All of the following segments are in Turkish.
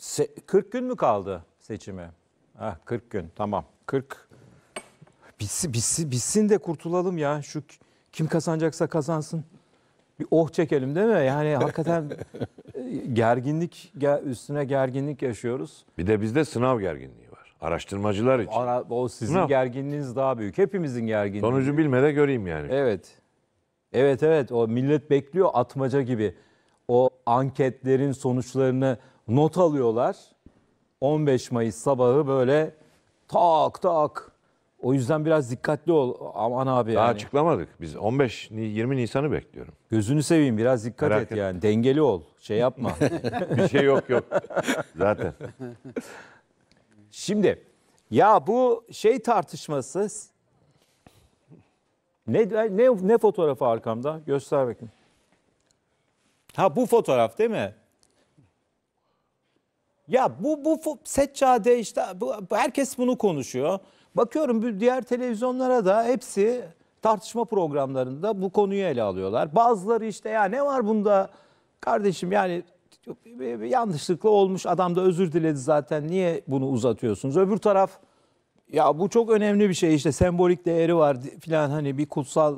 Se- 40 gün mü kaldı seçime? Ah 40 gün tamam. 40 bitsin, bitsin, bitsin de kurtulalım ya. Şu kim kazanacaksa kazansın. Bir oh çekelim değil mi? Yani hakikaten e, gerginlik üstüne gerginlik yaşıyoruz. Bir de bizde sınav gerginliği var. Araştırmacılar için. Ara, o sizin Sınav. gerginliğiniz daha büyük. Hepimizin gerginliği. Sonucu bilmede göreyim yani. Evet. Evet evet o millet bekliyor atmaca gibi. O anketlerin sonuçlarını not alıyorlar. 15 Mayıs sabahı böyle tak tak. O yüzden biraz dikkatli ol aman abi Daha yani. açıklamadık. Biz 15 20 Nisan'ı bekliyorum. Gözünü seveyim biraz dikkat Merak et etme. yani. Dengeli ol. Şey yapma. Bir şey yok yok. Zaten. Şimdi ya bu şey tartışması ne ne ne fotoğrafı arkamda? Göster bakayım. Ha bu fotoğraf değil mi? Ya bu bu seccade işte bu, herkes bunu konuşuyor. Bakıyorum diğer televizyonlara da hepsi tartışma programlarında bu konuyu ele alıyorlar. Bazıları işte ya ne var bunda kardeşim yani yanlışlıkla olmuş adam da özür diledi zaten niye bunu uzatıyorsunuz? Öbür taraf ya bu çok önemli bir şey işte sembolik değeri var filan hani bir kutsal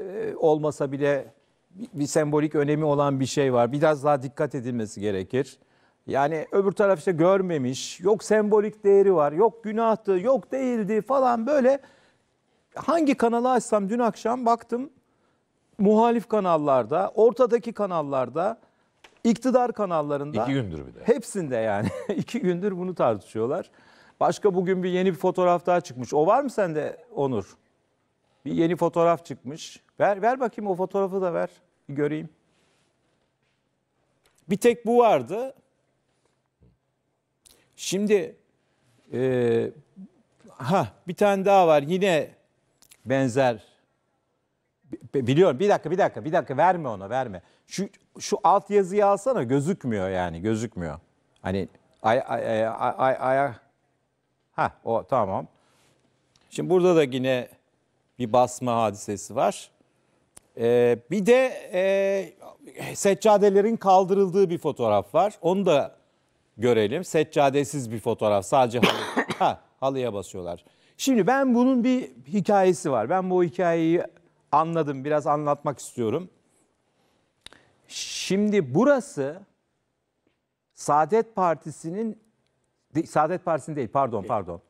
e, olmasa bile bir, bir sembolik önemi olan bir şey var. Biraz daha dikkat edilmesi gerekir. Yani öbür taraf işte görmemiş, yok sembolik değeri var, yok günahtı, yok değildi falan böyle. Hangi kanalı açsam dün akşam baktım muhalif kanallarda, ortadaki kanallarda, iktidar kanallarında. İki gündür bir de. Hepsinde yani. iki gündür bunu tartışıyorlar. Başka bugün bir yeni bir fotoğraf daha çıkmış. O var mı sende Onur? Bir yeni fotoğraf çıkmış. Ver, ver bakayım o fotoğrafı da ver. Bir göreyim. Bir tek bu vardı. Şimdi e, ha bir tane daha var yine benzer. Biliyorum bir dakika bir dakika bir dakika verme ona verme. Şu şu alt yazıyı alsana gözükmüyor yani gözükmüyor. Hani ay ay ay ay, ay. ha o tamam. Şimdi burada da yine bir basma hadisesi var. Ee, bir de e, seccadelerin kaldırıldığı bir fotoğraf var. Onu da görelim. Seccadesiz bir fotoğraf. Sadece halı. ha, halıya basıyorlar. Şimdi ben bunun bir hikayesi var. Ben bu hikayeyi anladım. Biraz anlatmak istiyorum. Şimdi burası Saadet Partisi'nin Saadet Partisi'nin değil pardon pardon.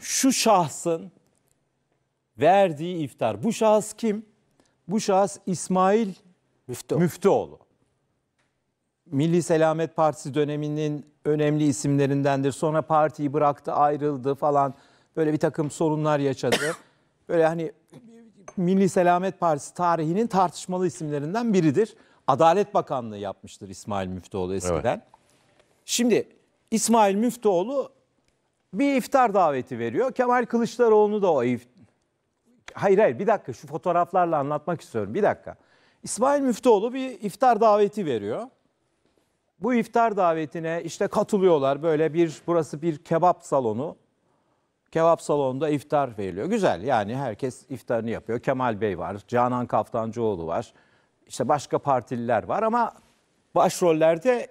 Şu şahsın verdiği iftar. Bu şahıs kim? Bu şahıs İsmail Müftü. Müftüoğlu. Milli Selamet Partisi döneminin önemli isimlerindendir. Sonra partiyi bıraktı, ayrıldı falan. Böyle bir takım sorunlar yaşadı. Böyle hani Milli Selamet Partisi tarihinin tartışmalı isimlerinden biridir. Adalet Bakanlığı yapmıştır İsmail Müftüoğlu eskiden. Evet. Şimdi İsmail Müftüoğlu bir iftar daveti veriyor. Kemal Kılıçdaroğlu da o if... Hayır hayır bir dakika şu fotoğraflarla anlatmak istiyorum. Bir dakika. İsmail Müftüoğlu bir iftar daveti veriyor bu iftar davetine işte katılıyorlar. Böyle bir burası bir kebap salonu. Kebap salonunda iftar veriliyor. Güzel yani herkes iftarını yapıyor. Kemal Bey var, Canan Kaftancıoğlu var. İşte başka partililer var ama başrollerde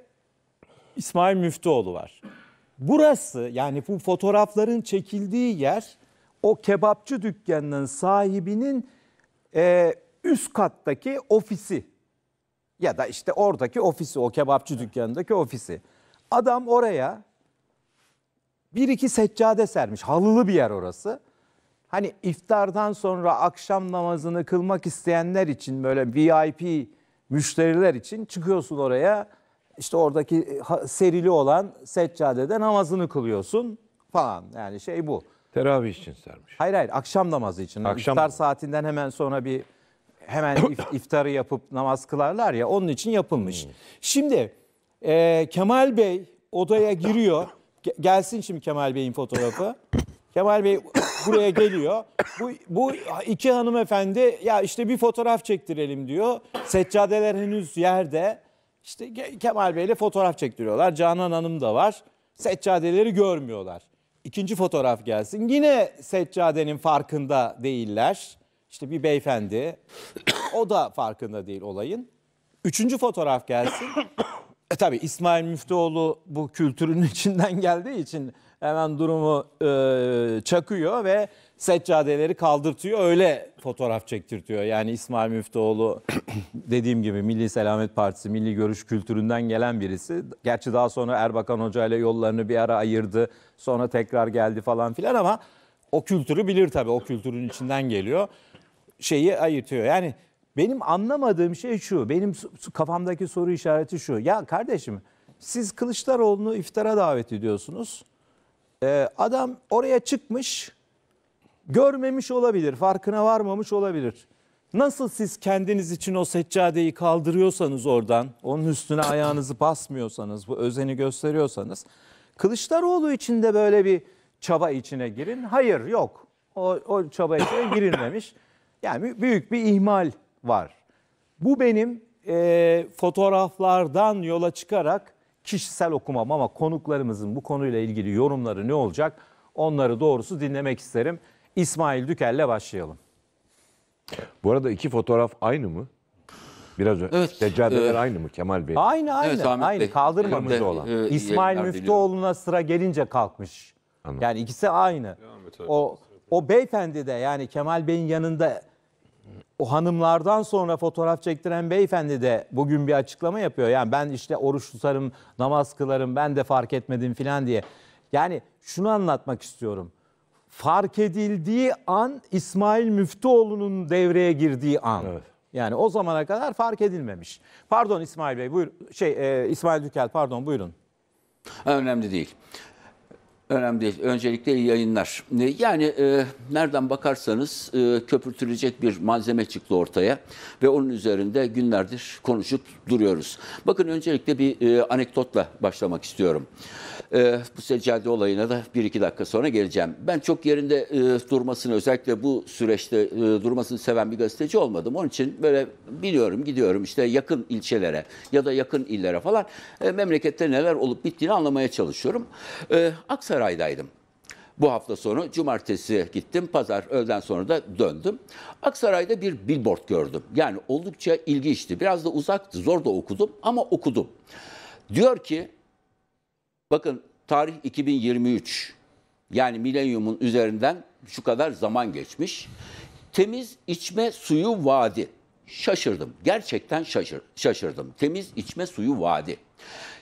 İsmail Müftüoğlu var. Burası yani bu fotoğrafların çekildiği yer o kebapçı dükkanının sahibinin e, üst kattaki ofisi. Ya da işte oradaki ofisi, o kebapçı dükkanındaki ofisi. Adam oraya bir iki seccade sermiş. Halılı bir yer orası. Hani iftardan sonra akşam namazını kılmak isteyenler için böyle VIP müşteriler için çıkıyorsun oraya. İşte oradaki e, serili olan seccadede namazını kılıyorsun falan. Yani şey bu. Teravih için sermiş. Hayır hayır akşam namazı için. Akşam İftar saatinden hemen sonra bir hemen if, iftarı yapıp namaz kılarlar ya onun için yapılmış. Hmm. Şimdi e, Kemal Bey odaya giriyor. Gelsin şimdi Kemal Bey'in fotoğrafı. Kemal Bey buraya geliyor. Bu, bu iki hanımefendi ya işte bir fotoğraf çektirelim diyor. Seccadeler henüz yerde. İşte Kemal Bey'le fotoğraf çektiriyorlar. Canan Hanım da var. Seccadeleri görmüyorlar. İkinci fotoğraf gelsin. Yine seccadenin farkında değiller. İşte bir beyefendi. O da farkında değil olayın. Üçüncü fotoğraf gelsin. E tabi İsmail Müftüoğlu bu kültürün içinden geldiği için hemen durumu e, çakıyor ve seccadeleri kaldırtıyor. Öyle fotoğraf çektirtiyor. Yani İsmail Müftüoğlu dediğim gibi Milli Selamet Partisi, Milli Görüş kültüründen gelen birisi. Gerçi daha sonra Erbakan Hoca ile yollarını bir ara ayırdı. Sonra tekrar geldi falan filan ama o kültürü bilir tabii. O kültürün içinden geliyor şeyi ayırtıyor. Yani benim anlamadığım şey şu. Benim kafamdaki soru işareti şu. Ya kardeşim siz Kılıçdaroğlu'nu iftara davet ediyorsunuz. Ee, adam oraya çıkmış, görmemiş olabilir, farkına varmamış olabilir. Nasıl siz kendiniz için o seccadeyi kaldırıyorsanız oradan, onun üstüne ayağınızı basmıyorsanız, bu özeni gösteriyorsanız, Kılıçdaroğlu için de böyle bir çaba içine girin. Hayır, yok. O, o çaba içine girilmemiş. Yani büyük bir ihmal var. Bu benim e, fotoğraflardan yola çıkarak kişisel okumam ama konuklarımızın bu konuyla ilgili yorumları ne olacak onları doğrusu dinlemek isterim. İsmail Dükel'le başlayalım. Bu arada iki fotoğraf aynı mı? Biraz önce evet, seccadeler e, aynı mı Kemal Bey? Aynı aynı. Evet, Ahmet aynı Bey, kaldırmamış de, olan. E, İsmail Müftüoğlu'na sıra gelince kalkmış. Anladım. Yani ikisi aynı. Ahmet O o beyefendi de yani Kemal Bey'in yanında o hanımlardan sonra fotoğraf çektiren beyefendi de bugün bir açıklama yapıyor. Yani ben işte oruç tutarım, namaz kılarım, ben de fark etmedim filan diye. Yani şunu anlatmak istiyorum. Fark edildiği an İsmail Müftüoğlu'nun devreye girdiği an. Evet. Yani o zamana kadar fark edilmemiş. Pardon İsmail Bey, buyur şey e, İsmail Dükel pardon buyurun. Önemli değil. Önemli değil. Öncelikle iyi yayınlar. Yani e, nereden bakarsanız e, köpürtülecek bir malzeme çıktı ortaya ve onun üzerinde günlerdir konuşup duruyoruz. Bakın öncelikle bir e, anekdotla başlamak istiyorum. E, bu seccade olayına da bir iki dakika sonra geleceğim. Ben çok yerinde e, durmasını özellikle bu süreçte e, durmasını seven bir gazeteci olmadım. Onun için böyle biliyorum gidiyorum işte yakın ilçelere ya da yakın illere falan e, memlekette neler olup bittiğini anlamaya çalışıyorum. E, Aksaray Aksaray'daydım. Bu hafta sonu cumartesi gittim, pazar öğleden sonra da döndüm. Aksaray'da bir billboard gördüm. Yani oldukça ilginçti. Biraz da uzaktı, zor da okudum ama okudum. Diyor ki, bakın tarih 2023. Yani milenyumun üzerinden şu kadar zaman geçmiş. Temiz içme suyu vaadi. Şaşırdım. Gerçekten şaşır, şaşırdım. Temiz içme suyu vaadi.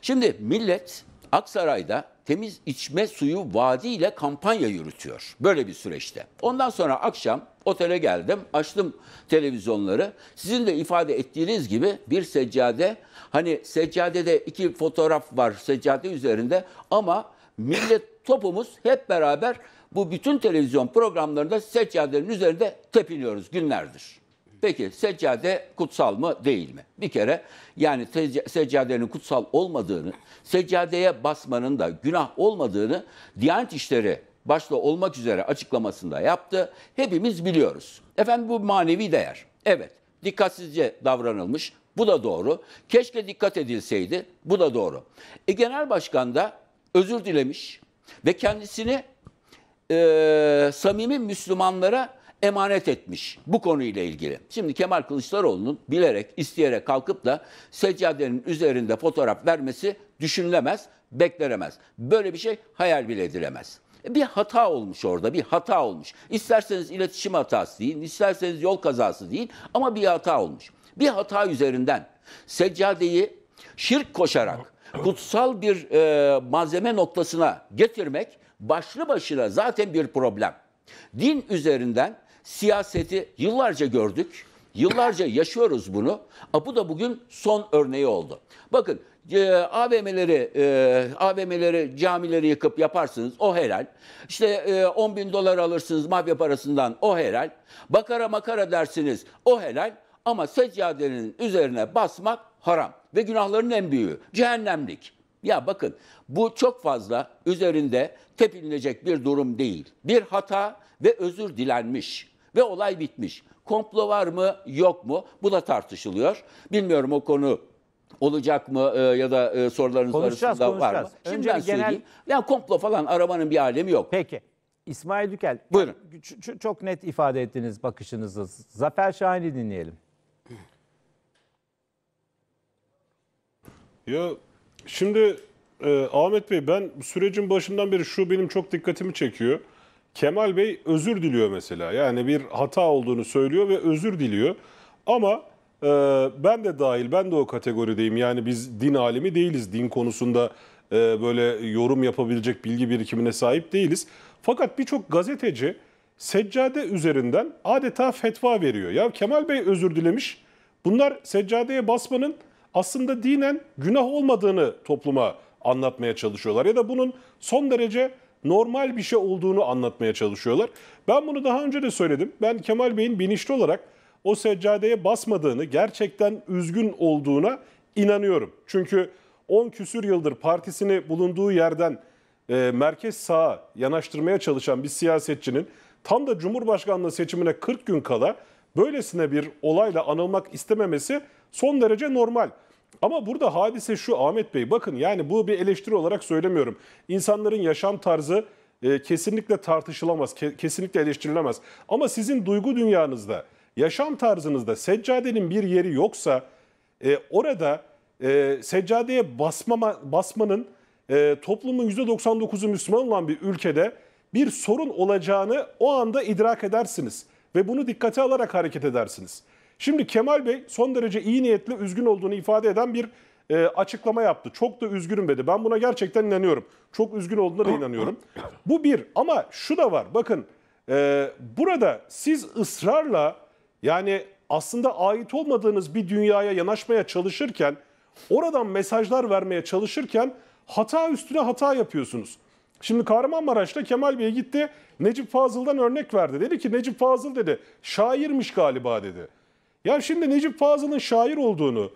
Şimdi millet Aksaray'da temiz içme suyu vaadiyle kampanya yürütüyor. Böyle bir süreçte. Ondan sonra akşam otele geldim, açtım televizyonları. Sizin de ifade ettiğiniz gibi bir seccade, hani seccadede iki fotoğraf var seccade üzerinde ama millet topumuz hep beraber bu bütün televizyon programlarında seccadenin üzerinde tepiniyoruz günlerdir. Peki seccade kutsal mı değil mi? Bir kere yani seccadenin kutsal olmadığını, seccadeye basmanın da günah olmadığını Diyanet İşleri başta olmak üzere açıklamasında yaptı. Hepimiz biliyoruz. Efendim bu manevi değer. Evet dikkatsizce davranılmış. Bu da doğru. Keşke dikkat edilseydi. Bu da doğru. E, Genel Başkan da özür dilemiş ve kendisini e, samimi Müslümanlara emanet etmiş bu konuyla ilgili. Şimdi Kemal Kılıçdaroğlu'nun bilerek, isteyerek kalkıp da seccadenin üzerinde fotoğraf vermesi düşünülemez, beklenemez. Böyle bir şey hayal bile edilemez. Bir hata olmuş orada, bir hata olmuş. İsterseniz iletişim hatası deyin, isterseniz yol kazası deyin ama bir hata olmuş. Bir hata üzerinden seccadeyi şirk koşarak kutsal bir e, malzeme noktasına getirmek başlı başına zaten bir problem. Din üzerinden siyaseti yıllarca gördük. Yıllarca yaşıyoruz bunu. A, bu da bugün son örneği oldu. Bakın e, AVM'leri e, AVM'leri camileri yıkıp yaparsınız o helal. İşte e, 10 bin dolar alırsınız mafya parasından o helal. Bakara makara dersiniz o helal. Ama seccadenin üzerine basmak haram ve günahların en büyüğü cehennemlik. Ya bakın bu çok fazla üzerinde tepinilecek bir durum değil. Bir hata ve özür dilenmiş ve olay bitmiş. Komplo var mı yok mu? Bu da tartışılıyor. Bilmiyorum o konu olacak mı e, ya da e, sorularınız konuşacağız, arasında konuşacağız. var mı? Şimdi Önce ben genel... söyleyeyim. Yani komplo falan aramanın bir alemi yok. Peki. İsmail Dükel. Buyurun. Çok net ifade ettiniz bakışınızı. Zafer Şahin'i dinleyelim. Ya şimdi e, Ahmet Bey ben sürecin başından beri şu benim çok dikkatimi çekiyor. Kemal Bey özür diliyor mesela. Yani bir hata olduğunu söylüyor ve özür diliyor. Ama e, ben de dahil, ben de o kategorideyim. Yani biz din alimi değiliz. Din konusunda e, böyle yorum yapabilecek bilgi birikimine sahip değiliz. Fakat birçok gazeteci seccade üzerinden adeta fetva veriyor. Ya Kemal Bey özür dilemiş. Bunlar seccadeye basmanın aslında dinen günah olmadığını topluma anlatmaya çalışıyorlar. Ya da bunun son derece normal bir şey olduğunu anlatmaya çalışıyorlar. Ben bunu daha önce de söyledim. Ben Kemal Bey'in bilinçli olarak o seccadeye basmadığını, gerçekten üzgün olduğuna inanıyorum. Çünkü 10 küsür yıldır partisini bulunduğu yerden e, merkez sağa yanaştırmaya çalışan bir siyasetçinin tam da Cumhurbaşkanlığı seçimine 40 gün kala böylesine bir olayla anılmak istememesi son derece normal. Ama burada hadise şu Ahmet Bey bakın yani bu bir eleştiri olarak söylemiyorum. İnsanların yaşam tarzı e, kesinlikle tartışılamaz, ke, kesinlikle eleştirilemez. Ama sizin duygu dünyanızda, yaşam tarzınızda seccadenin bir yeri yoksa e, orada e, seccadeye basmama, basmanın e, toplumun %99'u Müslüman olan bir ülkede bir sorun olacağını o anda idrak edersiniz. Ve bunu dikkate alarak hareket edersiniz. Şimdi Kemal Bey son derece iyi niyetli, üzgün olduğunu ifade eden bir e, açıklama yaptı. Çok da üzgünüm dedi. Ben buna gerçekten inanıyorum. Çok üzgün olduğuna da inanıyorum. Bu bir ama şu da var. Bakın e, burada siz ısrarla yani aslında ait olmadığınız bir dünyaya yanaşmaya çalışırken, oradan mesajlar vermeye çalışırken hata üstüne hata yapıyorsunuz. Şimdi Kahramanmaraş'ta Kemal Bey gitti Necip Fazıl'dan örnek verdi. Dedi ki Necip Fazıl dedi şairmiş galiba dedi. Ya şimdi Necip Fazıl'ın şair olduğunu,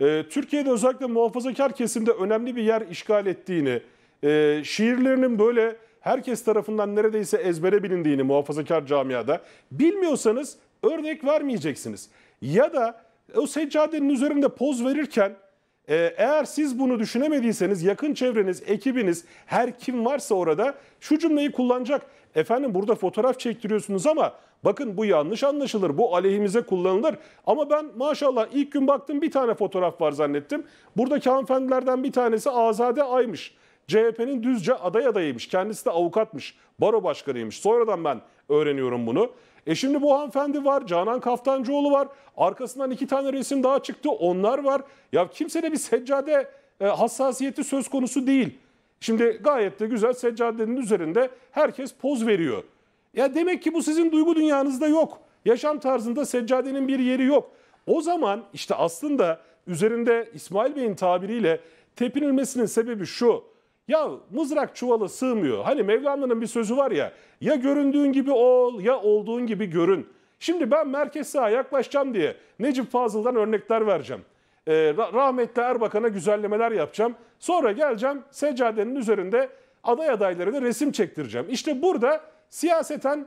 e, Türkiye'de özellikle muhafazakar kesimde önemli bir yer işgal ettiğini, e, şiirlerinin böyle herkes tarafından neredeyse ezbere bilindiğini muhafazakar camiada bilmiyorsanız örnek vermeyeceksiniz. Ya da o seccadenin üzerinde poz verirken ee, eğer siz bunu düşünemediyseniz yakın çevreniz, ekibiniz, her kim varsa orada şu cümleyi kullanacak. Efendim burada fotoğraf çektiriyorsunuz ama bakın bu yanlış anlaşılır, bu aleyhimize kullanılır. Ama ben maşallah ilk gün baktım bir tane fotoğraf var zannettim. Buradaki hanımefendilerden bir tanesi Azade Ay'mış. CHP'nin düzce aday adayıymış. Kendisi de avukatmış, baro başkanıymış. Sonradan ben öğreniyorum bunu. E şimdi bu hanımefendi var, Canan Kaftancıoğlu var. Arkasından iki tane resim daha çıktı, onlar var. Ya kimsede bir seccade e, hassasiyeti söz konusu değil. Şimdi gayet de güzel seccadenin üzerinde herkes poz veriyor. Ya demek ki bu sizin duygu dünyanızda yok. Yaşam tarzında seccadenin bir yeri yok. O zaman işte aslında üzerinde İsmail Bey'in tabiriyle tepinilmesinin sebebi şu. Ya mızrak çuvalı sığmıyor. Hani Mevlana'nın bir sözü var ya, ya göründüğün gibi ol ya olduğun gibi görün. Şimdi ben merkez sağa yaklaşacağım diye Necip Fazıl'dan örnekler vereceğim. Ee, rahmetli Erbakan'a güzellemeler yapacağım. Sonra geleceğim seccadenin üzerinde aday da resim çektireceğim. İşte burada siyaseten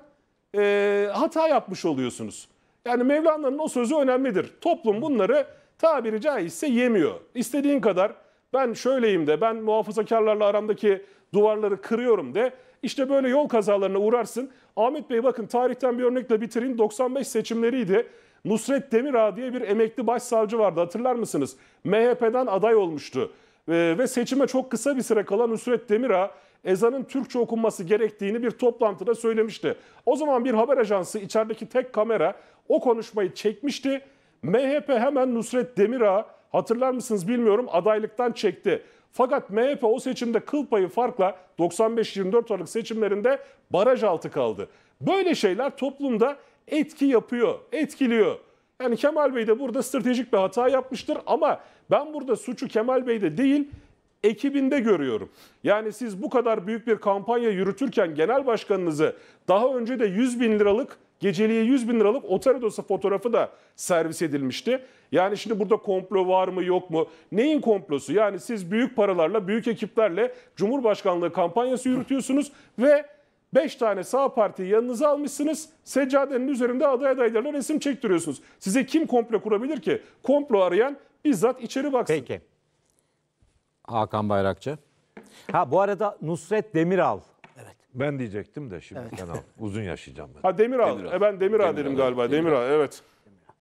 e, hata yapmış oluyorsunuz. Yani Mevlana'nın o sözü önemlidir. Toplum bunları tabiri caizse yemiyor. İstediğin kadar ben şöyleyim de ben muhafazakarlarla aramdaki duvarları kırıyorum de işte böyle yol kazalarına uğrarsın. Ahmet Bey bakın tarihten bir örnekle bitireyim 95 seçimleriydi. Nusret Demirağ diye bir emekli başsavcı vardı hatırlar mısınız? MHP'den aday olmuştu. Ee, ve seçime çok kısa bir süre kalan Nusret Demirağ ezanın Türkçe okunması gerektiğini bir toplantıda söylemişti. O zaman bir haber ajansı içerideki tek kamera o konuşmayı çekmişti. MHP hemen Nusret Demirağ hatırlar mısınız bilmiyorum adaylıktan çekti. Fakat MHP o seçimde kıl payı farkla 95-24 Aralık seçimlerinde baraj altı kaldı. Böyle şeyler toplumda etki yapıyor, etkiliyor. Yani Kemal Bey de burada stratejik bir hata yapmıştır ama ben burada suçu Kemal Bey'de değil ekibinde görüyorum. Yani siz bu kadar büyük bir kampanya yürütürken genel başkanınızı daha önce de 100 bin liralık geceliğe 100 bin liralık otel Oteridos'a fotoğrafı da servis edilmişti. Yani şimdi burada komplo var mı yok mu? Neyin komplosu? Yani siz büyük paralarla, büyük ekiplerle Cumhurbaşkanlığı kampanyası yürütüyorsunuz ve 5 tane sağ partiyi yanınıza almışsınız. Seccadenin üzerinde aday adaylarına resim çektiriyorsunuz. Size kim komplo kurabilir ki? Komplo arayan bizzat içeri baksın. Peki. Hakan Bayrakçı. Ha bu arada Nusret Demiral Evet. Ben diyecektim de şimdi ben al. Uzun yaşayacağım ben. Ha Demiral. Demiral. E ben Demiral, dedim galiba. Demiral. evet.